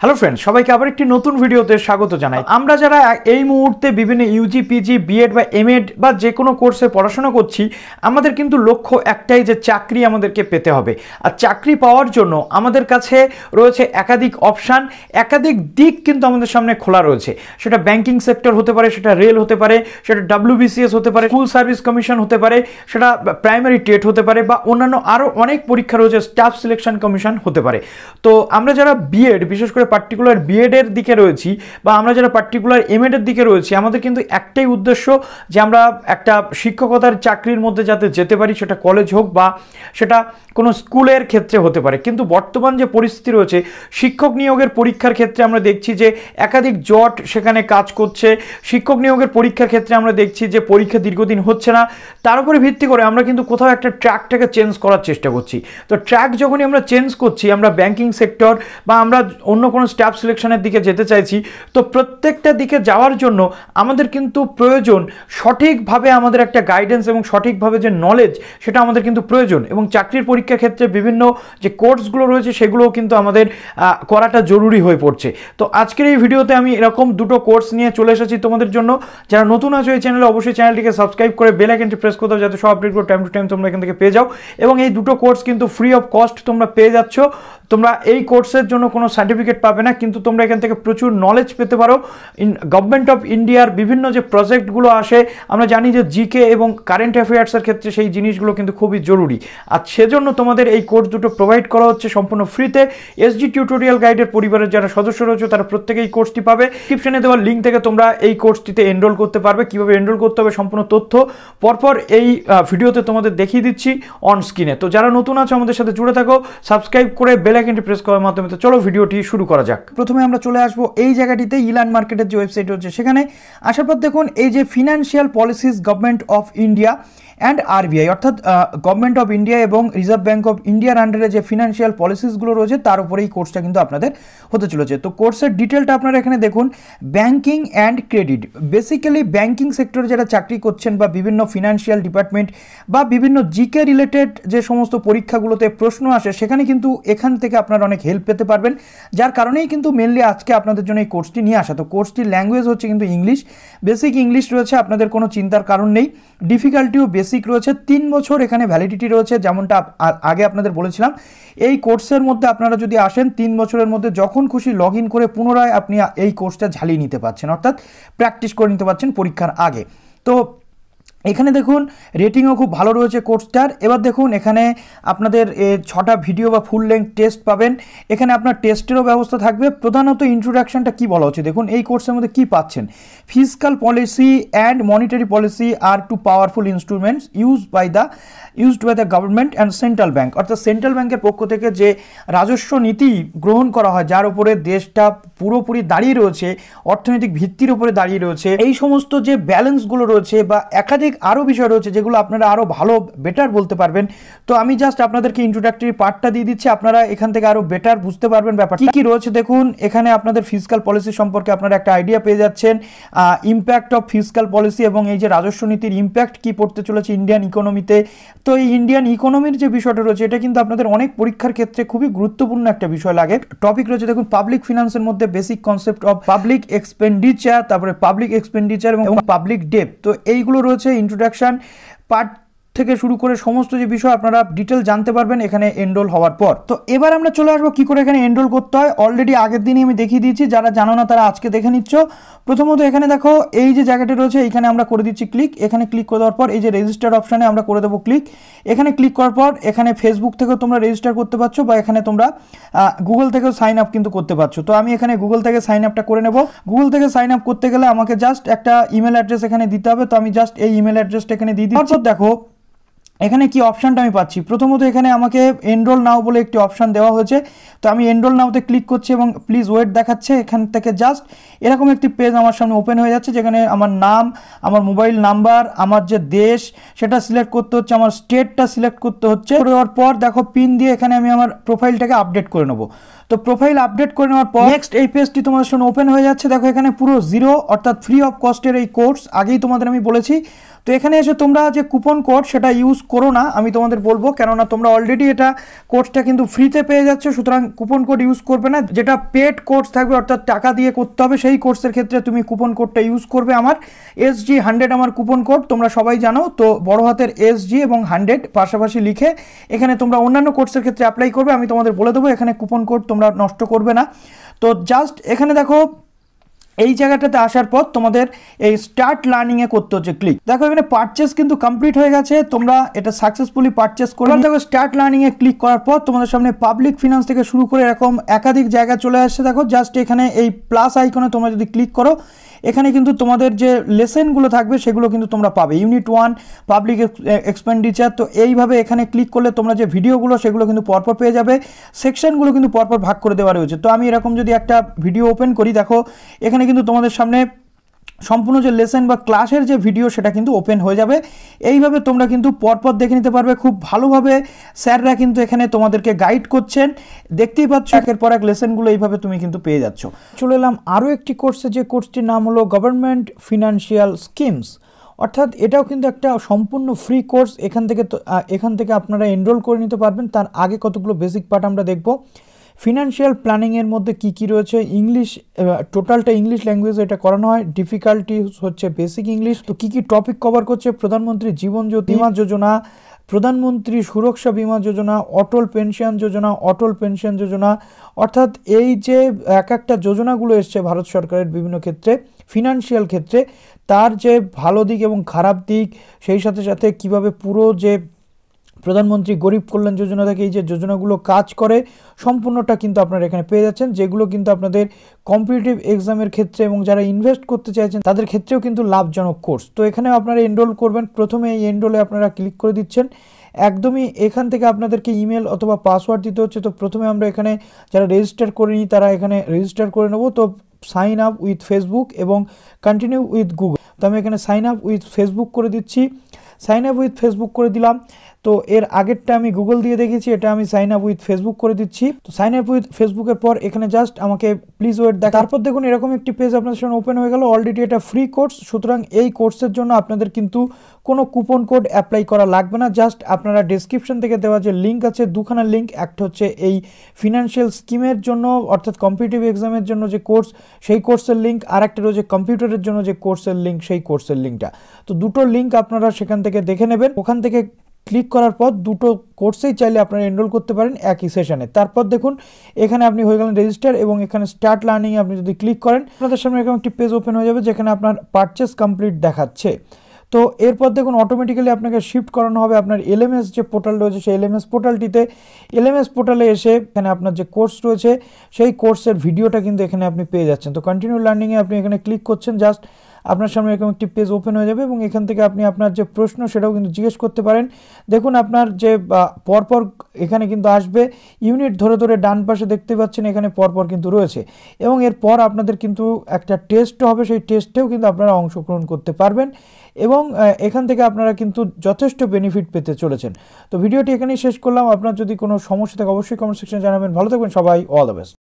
hello friends সবাইকে আবার একটি নতুন ভিডিওতে স্বাগত জানাই আমরা যারা এই মুহূর্তে বিভিন্ন ইউজি পিজি বিএড বা এম বা যে কোনো কোর্সে পড়াশোনা করছি আমাদের কিন্তু লক্ষ্য একটাই যে চাকরি আমাদেরকে পেতে হবে আর চাকরি পাওয়ার জন্য আমাদের কাছে রয়েছে একাধিক অপশান একাধিক দিক কিন্তু আমাদের সামনে খোলা রয়েছে সেটা ব্যাংকিং সেক্টর হতে পারে সেটা রেল হতে পারে সেটা ডাব্লিউবিসিএস হতে পারে স্কুল সার্ভিস কমিশন হতে পারে সেটা প্রাইমারি টেট হতে পারে বা অন্যান্য আরও অনেক পরীক্ষা রয়েছে স্টাফ সিলেকশন কমিশন হতে পারে তো আমরা যারা বিএড বিশেষ করে যারা পার্টিকুলার বিএডের দিকে রয়েছি বা আমরা যারা পার্টিকুলার এমএডের দিকে রয়েছি আমাদের কিন্তু একটাই উদ্দেশ্য যে আমরা একটা শিক্ষকতার চাকরির মধ্যে যাতে যেতে পারি সেটা কলেজ হোক বা সেটা কোনো স্কুলের ক্ষেত্রে হতে পারে কিন্তু বর্তমান যে পরিস্থিতি রয়েছে শিক্ষক নিয়োগের পরীক্ষার ক্ষেত্রে আমরা দেখছি যে একাধিক জট সেখানে কাজ করছে শিক্ষক নিয়োগের পরীক্ষার ক্ষেত্রে আমরা দেখছি যে পরীক্ষা দীর্ঘদিন হচ্ছে না তার উপরে ভিত্তি করে আমরা কিন্তু কোথাও একটা ট্র্যাকটাকে চেঞ্জ করার চেষ্টা করছি তো ট্র্যাক যখনই আমরা চেঞ্জ করছি আমরা ব্যাংকিং সেক্টর বা আমরা অন্য কোনো স্টাফ সিলেকশনের দিকে যেতে চাইছি তো প্রত্যেকটা দিকে যাওয়ার জন্য আমাদের কিন্তু প্রয়োজন সঠিকভাবে আমাদের একটা গাইডেন্স এবং সঠিকভাবে যে নলেজ সেটা আমাদের কিন্তু প্রয়োজন এবং চাকরির পরীক্ষা ক্ষেত্রে বিভিন্ন যে কোর্সগুলো রয়েছে সেগুলোও কিন্তু আমাদের করাটা জরুরি হয়ে পড়ছে তো আজকের এই ভিডিওতে আমি এরকম দুটো কোর্স নিয়ে চলে এসেছি তোমাদের জন্য যারা নতুন আছো এই চ্যানেলে অবশ্যই চ্যানেলটিকে সাবস্ক্রাইব করে বেল আইকনটি প্রেস করতে যাতে সব আপডেটগুলো টাইম টু টাইম তোমরা এখান থেকে পেয়ে যাও এবং এই দুটো কোর্স কিন্তু ফ্রি অফ কস্ট তোমরা পেয়ে যাচ্ছ তোমরা এই কোর্সের জন্য কোনো সার্টিফিকেট পাবে না কিন্তু তোমরা এখান থেকে প্রচুর নলেজ পেতে পারো গভর্নমেন্ট অফ ইন্ডিয়ার বিভিন্ন যে প্রজেক্টগুলো আসে আমরা জানি যে জিকে এবং কারেন্ট অ্যাফেয়ার্সের ক্ষেত্রে সেই জিনিসগুলো কিন্তু খুবই জরুরি আর সেজন্য তোমাদের এই কোর্স দুটো প্রোভাইড করা হচ্ছে সম্পূর্ণ ফ্রিতে এসডি টিউটোরিয়াল গাইডের পরিবারের যারা সদস্য রয়েছে তারা প্রত্যেকে এই কোর্সটি পাবে ডিসক্রিপশনে দেওয়ার লিঙ্ক থেকে তোমরা এই কোর্সটিতে এনরোল করতে পারবে কিভাবে এনরোল করতে হবে সম্পূর্ণ তথ্য পরপর এই ভিডিওতে তোমাদের দেখিয়ে দিচ্ছি অন স্ক্রিনে তো যারা নতুন আছো আমাদের সাথে জুড়ে থাকো সাবস্ক্রাইব করে বেল আইকনটি প্রেস করার মাধ্যমে তো চলো ভিডিওটি শুরু করো করা যাক প্রথমে আমরা চলে আসবো এই জায়গাটিতে ইলান মার্কেটের যে ওয়েবসাইট হচ্ছে সেখানে আসার পর দেখুন এই যে financial policies government of India and RBI অর্থাৎ গভর্নমেন্ট অফ ইন্ডিয়া এবং রিজার্ভ ব্যাঙ্ক অফ ইন্ডিয়ার আন্ডারে যে ফিনান্সিয়াল পলিসিসগুলো রয়েছে তার উপরে এই কোর্সটা কিন্তু আপনাদের হতে চলেছে তো কোর্সের ডিটেলটা আপনারা এখানে দেখুন banking and credit basically banking সেক্টরে যারা চাকরি করছেন বা বিভিন্ন ফিনান্সিয়াল ডিপার্টমেন্ট বা বিভিন্ন জিকে রিলেটেড যে সমস্ত পরীক্ষাগুলোতে প্রশ্ন আসে সেখানে কিন্তু এখান থেকে আপনারা অনেক হেল্প পেতে পারবেন যার কারণে কারণেই কিন্তু মেনলি আজকে আপনাদের জন্য এই কোর্সটি নিয়ে আসা তো কোর্সটির ল্যাঙ্গুয়েজ হচ্ছে কিন্তু ইংলিশ বেসিক ইংলিশ রয়েছে আপনাদের কোনো চিন্তার কারণ নেই ডিফিকাল্টিও বেসিক রয়েছে তিন বছর এখানে ভ্যালিডিটি রয়েছে যেমনটা আগে আপনাদের বলেছিলাম এই কোর্সের মধ্যে আপনারা যদি আসেন তিন বছরের মধ্যে যখন খুশি লগ করে পুনরায় আপনি এই কোর্সটা ঝালিয়ে নিতে পারছেন অর্থাৎ প্র্যাকটিস করে নিতে পারছেন পরীক্ষার আগে তো এখানে দেখুন রেটিংও খুব ভালো রয়েছে কোর্সটার এবার দেখুন এখানে আপনাদের ছটা ভিডিও বা ফুল লেংথ টেস্ট পাবেন এখানে আপনার টেস্টেরও ব্যবস্থা থাকবে প্রধানত ইন্ট্রোডাকশানটা কি বলা হচ্ছে দেখুন এই কোর্সের মধ্যে কি পাচ্ছেন physical policy and monetary policy are two powerful instruments use by the used by the government and central bank অর্থাৎ সেন্ট্রাল ব্যাঙ্কের পক্ষ থেকে যে রাজস্ব নীতি গ্রহণ করা হয় যার উপরে দেশটা পুরোপুরি দাঁড়িয়ে রয়েছে অর্থনৈতিক ভিত্তির উপরে দাঁড়িয়ে রয়েছে এই সমস্ত যে ব্যালেন্সগুলো রয়েছে বা একাধিক আরও বিষয় রয়েছে যেগুলো আপনারা আরও ভালো বেটার বলতে পারবেন তো আমি জাস্ট আপনাদেরকে ইন্ট্রোডাক্টরি পার্টটা দিয়ে দিচ্ছি আপনারা এখান থেকে আরও বেটার বুঝতে পারবেন ব্যাপার কী কী রয়েছে দেখুন এখানে আপনাদের ফিজিক্যাল পলিসি সম্পর্কে আপনারা একটা আইডিয়া পেয়ে যাচ্ছেন ইম্প্যাক্ট অফ ফিজিক্যাল পলিসি এবং এই যে রাজস্ব নীতির ইম্প্যাক্ট কী পড়তে চলেছে ইন্ডিয়ান ইকোনমিতে তো এই ইন্ডিয়ান ইকোনমির যে বিষয়টা রয়েছে এটা কিন্তু আপনাদের অনেক পরীক্ষার ক্ষেত্রে খুবই গুরুত্বপূর্ণ একটা বিষয় লাগে টপিক রয়েছে দেখুন পাবলিক ফিনান্সের মধ্যে basic concept of public expenditure তারপরে পাবলিক এক্সপেন্ডিচার এবং পাবলিক ডেপ তো এইগুলো রয়েছে ইন্ট্রোডাকশান পার্ট থেকে শুরু করে সমস্ত যে বিষয় আপনারা ডিটেল জানতে পারবেন এখানে এনরোল হওয়ার পর তো এবার আমরা চলে আসবো কি করে এখানে এনরোল করতে হয় অলরেডি আগের দিনই আমি দেখিয়ে দিয়েছি যারা জানো না তারা আজকে দেখে নিচ্ছ প্রথমত এখানে দেখো এই যে জায়গাটা রয়েছে এখানে আমরা করে দিচ্ছি ক্লিক এখানে ক্লিক করে দেওয়ার পর এই যে রেজিস্টার অপশানে আমরা করে দেবো ক্লিক এখানে ক্লিক করার পর এখানে ফেসবুক থেকেও তোমরা রেজিস্টার করতে পারছো বা এখানে তোমরা গুগল থেকেও সাইন আপ কিন্তু করতে পারছো তো আমি এখানে গুগল থেকে সাইন আপটা করে নেব গুগল থেকে সাইন আপ করতে গেলে আমাকে জাস্ট একটা ইমেল অ্যাড্রেস এখানে দিতে হবে তো আমি জাস্ট এই ইমেল অ্যাড্রেসটা এখানে দিয়ে দিই তারপর দেখো এখানে কি অপশানটা আমি পাচ্ছি প্রথমত এখানে আমাকে এনরোল নাও বলে একটি অপশান দেওয়া হয়েছে তো আমি এনরোল নাওতে ক্লিক করছি এবং প্লিজ ওয়েট দেখাচ্ছে এখান থেকে জাস্ট এরকম একটি পেজ আমার সামনে ওপেন হয়ে যাচ্ছে যেখানে আমার নাম আমার মোবাইল নাম্বার আমার যে দেশ সেটা সিলেক্ট করতে হচ্ছে আমার স্টেটটা সিলেক্ট করতে হচ্ছে দেওয়ার পর দেখো পিন দিয়ে এখানে আমি আমার প্রোফাইলটাকে আপডেট করে নেবো তো প্রোফাইল আপডেট করে নেওয়ার পর নেক্সট এই পেজটি তোমাদের সামনে ওপেন হয়ে যাচ্ছে দেখো এখানে পুরো জিরো অর্থাৎ ফ্রি অফ কস্টের এই কোর্স আগেই তোমাদের আমি বলেছি তো এখানে এসে তোমরা যে কুপন কোড সেটা ইউজ করো না আমি তোমাদের বলবো কেননা তোমরা অলরেডি এটা কোর্সটা কিন্তু ফ্রিতে পেয়ে যাচ্ছ সুতরাং কুপন কোড ইউজ করবে না যেটা পেড কোর্স থাকবে অর্থাৎ টাকা দিয়ে করতে হবে সেই কোর্সের ক্ষেত্রে তুমি কুপন কোডটা ইউজ করবে আমার এস জি হান্ড্রেড আমার কুপন কোড তোমরা সবাই জানো তো বড় হাতের এস জি এবং হান্ড্রেড পাশাপাশি লিখে এখানে তোমরা অন্যান্য কোর্সের ক্ষেত্রে অ্যাপ্লাই করবে আমি তোমাদের বলে দেবো এখানে কুপন কোড তোমরা নষ্ট করবে না তো জাস্ট এখানে দেখো এই জায়গাটাতে আসার পর তোমাদের এই স্টার্ট লার্নিংয়ে করতে হচ্ছে ক্লিক দেখো এখানে পারচেস কিন্তু কমপ্লিট হয়ে গেছে তোমরা এটা সাকসেসফুলি পারচেস করলে দেখো স্টার্ট লার্নিংয়ে ক্লিক করার পর তোমাদের সামনে পাবলিক ফিনান্স থেকে শুরু করে এরকম একাধিক জায়গা চলে আসছে দেখো জাস্ট এখানে এই প্লাস আইকনে তোমরা যদি ক্লিক করো এখানে কিন্তু তোমাদের যে লেসেনগুলো থাকবে সেগুলো কিন্তু তোমরা পাবে ইউনিট ওয়ান পাবলিক এক্সপেন্ডিচার তো এইভাবে এখানে ক্লিক করলে তোমরা যে ভিডিওগুলো সেগুলো কিন্তু পরপর পেয়ে যাবে সেকশনগুলো কিন্তু পরপর ভাগ করে দেওয়া রয়েছে তো আমি এরকম যদি একটা ভিডিও ওপেন করি দেখো এখানে কিন্তু তোমাদের সামনে সম্পূর্ণ যে লেসেন বা ক্লাসের যে ভিডিও সেটা কিন্তু ওপেন হয়ে যাবে এইভাবে তোমরা কিন্তু পরপর দেখে নিতে পারবে খুব ভালোভাবে স্যাররা কিন্তু এখানে তোমাদেরকে গাইড করছেন দেখতেই পাচ্ছ একের পর এক লেসেনগুলো এইভাবে তুমি কিন্তু পেয়ে যাচ্ছ চলে এলাম আরও একটি কোর্সে যে কোর্সটির নাম হলো গভর্নমেন্ট ফিনান্সিয়াল স্কিমস অর্থাৎ এটাও কিন্তু একটা সম্পূর্ণ ফ্রি কোর্স এখান থেকে এখান থেকে আপনারা এনরোল করে নিতে পারবেন তার আগে কতগুলো বেসিক পার্ট আমরা দেখবো ফিনান্সিয়াল প্ল্যানিংয়ের মধ্যে কি কি রয়েছে ইংলিশ টোটালটা ইংলিশ ল্যাঙ্গুয়েজে এটা করানো হয় ডিফিকাল্টি হচ্ছে বেসিক ইংলিশ তো কী কী টপিক কভার করছে প্রধানমন্ত্রী জীবন জ্যোতি বিমা যোজনা প্রধানমন্ত্রী সুরক্ষা বিমা যোজনা অটল পেনশন যোজনা অটল পেনশন যোজনা অর্থাৎ এই যে এক একটা যোজনাগুলো এসছে ভারত সরকারের বিভিন্ন ক্ষেত্রে ফিনান্সিয়াল ক্ষেত্রে তার যে ভালো দিক এবং খারাপ দিক সেই সাথে সাথে কিভাবে পুরো যে প্রধানমন্ত্রী গরিব কল্যাণ যোজনা থেকে এই যে যোজনাগুলো কাজ করে সম্পূর্ণটা কিন্তু আপনারা এখানে পেয়ে যাচ্ছেন যেগুলো কিন্তু আপনাদের কম্পিটিটিভ এক্সামের ক্ষেত্রে এবং যারা ইনভেস্ট করতে চাইছেন তাদের ক্ষেত্রেও কিন্তু লাভজনক কোর্স তো এখানে আপনারা এনরোল করবেন প্রথমে এই এনরোলে আপনারা ক্লিক করে দিচ্ছেন একদমই এখান থেকে আপনাদেরকে ইমেল অথবা পাসওয়ার্ড দিতে হচ্ছে তো প্রথমে আমরা এখানে যারা রেজিস্টার করিনি তারা এখানে রেজিস্টার করে নেব তো সাইন আপ উইথ ফেসবুক এবং কন্টিনিউ উইথ গুগল তো আমি এখানে সাইন আপ উইথ ফেসবুক করে দিচ্ছি সাইন আপ উইথ ফেসবুক করে দিলাম তো এর আগেরটা আমি গুগল দিয়ে দেখেছি এটা আমি সাইন আপ উইথ ফেসবুক করে দিচ্ছি তো সাইন আপ উইথ ফেসবুকের পর এখানে জাস্ট আমাকে প্লিজ ওয়েট দেখ তারপর দেখুন এরকম একটি পেজ আপনাদের সামনে ওপেন হয়ে গেল অলরেডি এটা ফ্রি কোর্স সুতরাং এই কোর্সের জন্য আপনাদের কিন্তু কোনো কুপন কোড অ্যাপ্লাই করা লাগবে না জাস্ট আপনারা ডিসক্রিপশন থেকে দেওয়া যে লিঙ্ক আছে দুখানা লিঙ্ক একটা হচ্ছে এই ফিনান্সিয়াল স্কিমের জন্য অর্থাৎ কম্পিটিটিভ এক্সামের জন্য যে কোর্স সেই কোর্সের লিঙ্ক আর একটা রয়েছে কম্পিউটারের জন্য যে কোর্সের লিঙ্ক সেই কোর্সের লিঙ্কটা তো দুটো লিঙ্ক আপনারা সেখান থেকে দেখে নেবেন ওখান থেকে ক্লিক করার পর দুটো কোর্সেই চাইলে আপনারা এনরোল করতে পারেন একই সেশনে তারপর দেখুন এখানে আপনি হয়ে গেলেন রেজিস্টার এবং এখানে স্টার্ট লার্নিং আপনি যদি ক্লিক করেন আপনাদের সামনে এরকম একটি পেজ ওপেন হয়ে যাবে যেখানে আপনার পারচেস কমপ্লিট দেখাচ্ছে তো এরপর দেখুন অটোমেটিক্যালি আপনাকে শিফট করানো হবে আপনার এলএমএস যে পোর্টাল রয়েছে সেই এলএমএস পোর্টালটিতে এলএমএস পোর্টালে এসে এখানে আপনার যে কোর্স রয়েছে সেই কোর্সের ভিডিওটা কিন্তু এখানে আপনি পেয়ে যাচ্ছেন তো কন্টিনিউ লার্নিংয়ে আপনি এখানে ক্লিক করছেন জাস্ট আপনার সামনে এরকম একটি পেজ ওপেন হয়ে যাবে এবং এখান থেকে আপনি আপনার যে প্রশ্ন সেটাও কিন্তু জিজ্ঞেস করতে পারেন দেখুন আপনার যে পরপর এখানে কিন্তু আসবে ইউনিট ধরে ধরে ডান পাশে দেখতে পাচ্ছেন এখানে পরপর কিন্তু রয়েছে এবং এরপর আপনাদের কিন্তু একটা টেস্ট হবে সেই টেস্টেও কিন্তু আপনারা অংশগ্রহণ করতে পারবেন এবং এখান থেকে আপনারা কিন্তু যথেষ্ট বেনিফিট পেতে চলেছেন তো ভিডিওটি এখানেই শেষ করলাম আপনার যদি কোনো সমস্যা থাকে অবশ্যই কমেন্ট সেকশনে জানাবেন ভালো থাকবেন সবাই অল দ্য বেস্ট